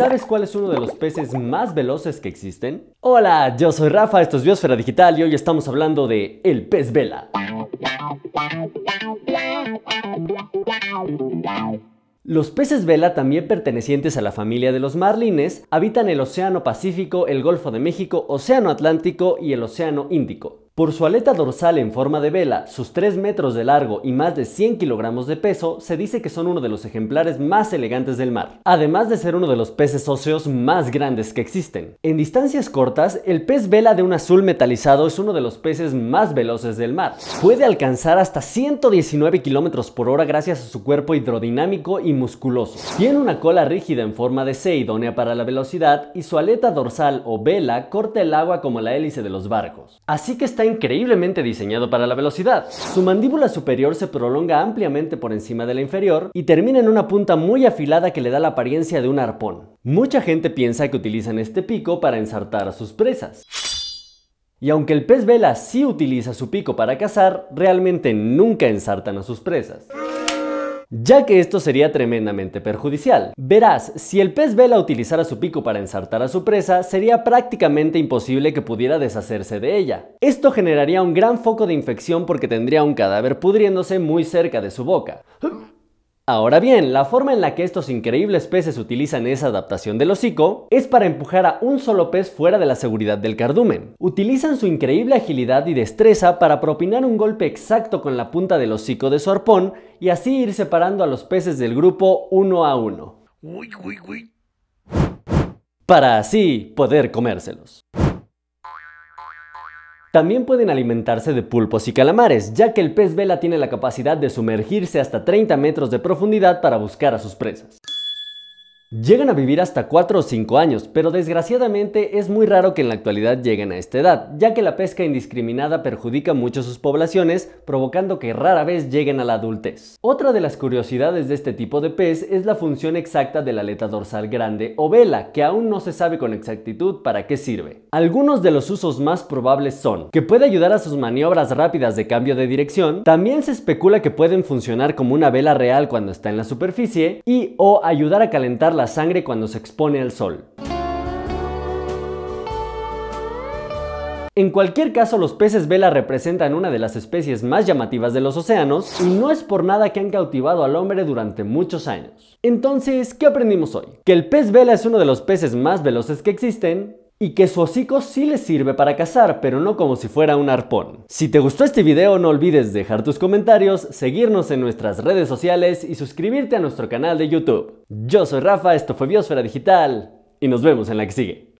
¿Sabes cuál es uno de los peces más veloces que existen? Hola, yo soy Rafa, esto es Biosfera Digital y hoy estamos hablando de el pez vela. Los peces vela, también pertenecientes a la familia de los marlines, habitan el Océano Pacífico, el Golfo de México, Océano Atlántico y el Océano Índico. Por su aleta dorsal en forma de vela, sus 3 metros de largo y más de 100 kilogramos de peso, se dice que son uno de los ejemplares más elegantes del mar, además de ser uno de los peces óseos más grandes que existen. En distancias cortas, el pez vela de un azul metalizado es uno de los peces más veloces del mar. Puede alcanzar hasta 119 kilómetros por hora gracias a su cuerpo hidrodinámico y musculoso. Tiene una cola rígida en forma de C idónea para la velocidad y su aleta dorsal o vela corta el agua como la hélice de los barcos. Así que está increíblemente diseñado para la velocidad. Su mandíbula superior se prolonga ampliamente por encima de la inferior y termina en una punta muy afilada que le da la apariencia de un arpón. Mucha gente piensa que utilizan este pico para ensartar a sus presas. Y aunque el pez vela sí utiliza su pico para cazar, realmente nunca ensartan a sus presas ya que esto sería tremendamente perjudicial. Verás, si el pez vela utilizara su pico para ensartar a su presa, sería prácticamente imposible que pudiera deshacerse de ella. Esto generaría un gran foco de infección porque tendría un cadáver pudriéndose muy cerca de su boca. Ahora bien, la forma en la que estos increíbles peces utilizan esa adaptación del hocico es para empujar a un solo pez fuera de la seguridad del cardumen. Utilizan su increíble agilidad y destreza para propinar un golpe exacto con la punta del hocico de sorpón y así ir separando a los peces del grupo uno a uno. Uy, uy, uy. Para así poder comérselos. También pueden alimentarse de pulpos y calamares, ya que el pez vela tiene la capacidad de sumergirse hasta 30 metros de profundidad para buscar a sus presas. Llegan a vivir hasta 4 o 5 años, pero desgraciadamente es muy raro que en la actualidad lleguen a esta edad, ya que la pesca indiscriminada perjudica mucho sus poblaciones, provocando que rara vez lleguen a la adultez. Otra de las curiosidades de este tipo de pez es la función exacta de la aleta dorsal grande o vela, que aún no se sabe con exactitud para qué sirve. Algunos de los usos más probables son que puede ayudar a sus maniobras rápidas de cambio de dirección, también se especula que pueden funcionar como una vela real cuando está en la superficie y o ayudar a calentar la la sangre cuando se expone al sol. En cualquier caso, los peces vela representan una de las especies más llamativas de los océanos y no es por nada que han cautivado al hombre durante muchos años. Entonces, ¿qué aprendimos hoy? Que el pez vela es uno de los peces más veloces que existen, y que su hocico sí le sirve para cazar, pero no como si fuera un arpón. Si te gustó este video no olvides dejar tus comentarios, seguirnos en nuestras redes sociales y suscribirte a nuestro canal de YouTube. Yo soy Rafa, esto fue Biosfera Digital y nos vemos en la que sigue.